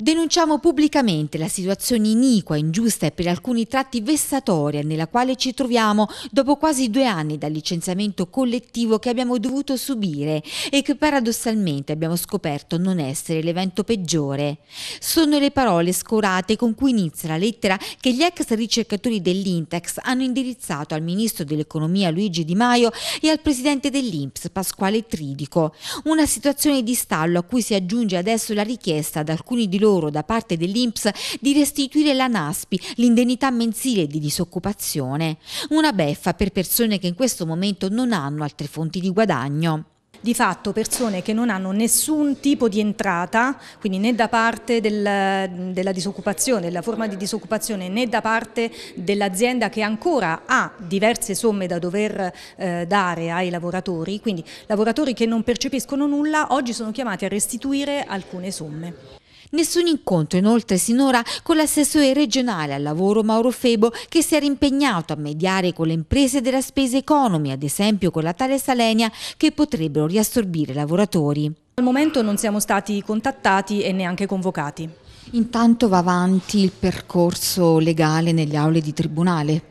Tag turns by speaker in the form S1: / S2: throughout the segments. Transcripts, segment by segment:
S1: Denunciamo pubblicamente la situazione iniqua, ingiusta e per alcuni tratti vessatoria nella quale ci troviamo dopo quasi due anni dal licenziamento collettivo che abbiamo dovuto subire e che paradossalmente abbiamo scoperto non essere l'evento peggiore. Sono le parole scorate con cui inizia la lettera che gli ex ricercatori dell'Intex hanno indirizzato al ministro dell'economia Luigi Di Maio e al presidente dell'Inps Pasquale Tridico. Una situazione di stallo a cui si aggiunge adesso la richiesta ad alcuni di loro loro da parte dell'INPS di restituire la NASPI, l'indennità mensile di disoccupazione. Una beffa per persone che in questo momento non hanno altre fonti di guadagno di fatto persone che non hanno nessun tipo di entrata, quindi né da
S2: parte del, della disoccupazione, della forma di disoccupazione, né da parte dell'azienda che ancora ha diverse somme da dover eh, dare ai lavoratori, quindi lavoratori che non percepiscono nulla oggi sono chiamati a restituire alcune somme.
S1: Nessun incontro inoltre sinora con l'assessore regionale al lavoro Mauro Febo che si era impegnato a mediare con le imprese della spesa economy, ad esempio con la Tale Salenia, che potrebbero riassorbire lavoratori. Al momento non siamo stati contattati e neanche convocati. Intanto va avanti il percorso legale nelle aule di tribunale?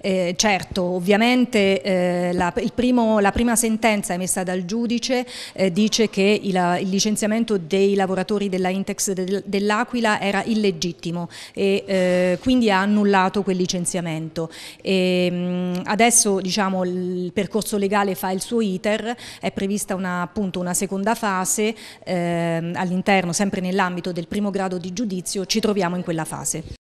S2: Eh, certo, ovviamente eh, la, primo, la, prima sentenza emessa dal giudice eh, dice che il, il, licenziamento dei lavoratori della Intex dell'Aquila era illegittimo e eh, quindi ha annullato quel licenziamento. E, ehm, mh, adesso diciamo, il percorso legale fa il suo iter, è prevista una, appunto, una seconda fase ehm, all'interno, sempre nell'ambito del primo grado di giudizio, ci troviamo in quella fase.